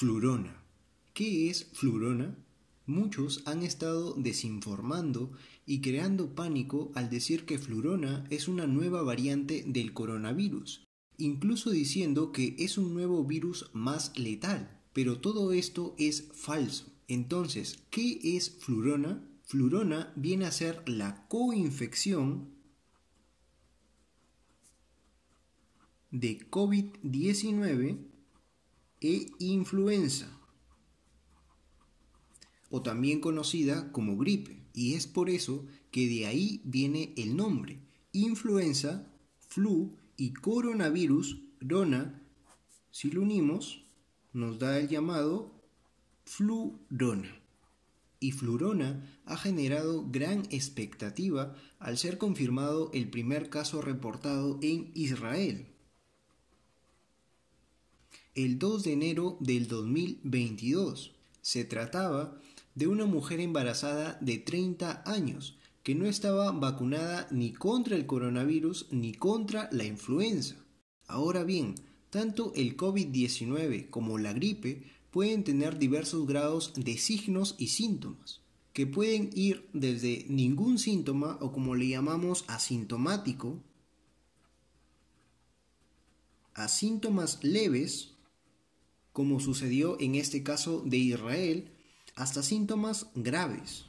Flurona. ¿Qué es Flurona? Muchos han estado desinformando y creando pánico al decir que Flurona es una nueva variante del coronavirus, incluso diciendo que es un nuevo virus más letal. Pero todo esto es falso. Entonces, ¿qué es Flurona? Flurona viene a ser la coinfección de COVID-19 e influenza, o también conocida como gripe, y es por eso que de ahí viene el nombre. Influenza, flu y coronavirus, rona. si lo unimos, nos da el llamado flu flurona. Y flurona ha generado gran expectativa al ser confirmado el primer caso reportado en Israel, el 2 de enero del 2022. Se trataba de una mujer embarazada de 30 años que no estaba vacunada ni contra el coronavirus ni contra la influenza. Ahora bien, tanto el COVID-19 como la gripe pueden tener diversos grados de signos y síntomas, que pueden ir desde ningún síntoma o como le llamamos asintomático, a síntomas leves, como sucedió en este caso de Israel, hasta síntomas graves.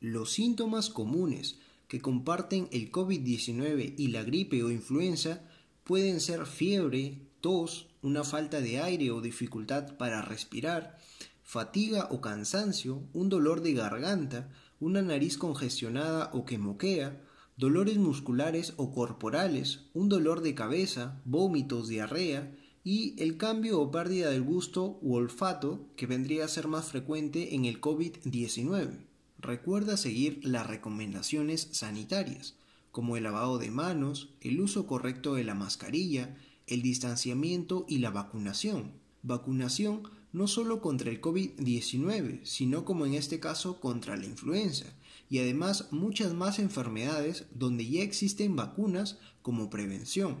Los síntomas comunes que comparten el COVID-19 y la gripe o influenza pueden ser fiebre, tos, una falta de aire o dificultad para respirar, fatiga o cansancio, un dolor de garganta, una nariz congestionada o que moquea, dolores musculares o corporales, un dolor de cabeza, vómitos, diarrea, y el cambio o pérdida del gusto u olfato que vendría a ser más frecuente en el COVID-19. Recuerda seguir las recomendaciones sanitarias, como el lavado de manos, el uso correcto de la mascarilla, el distanciamiento y la vacunación. Vacunación no solo contra el COVID-19, sino como en este caso contra la influenza, y además muchas más enfermedades donde ya existen vacunas como prevención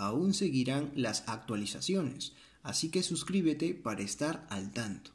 aún seguirán las actualizaciones, así que suscríbete para estar al tanto.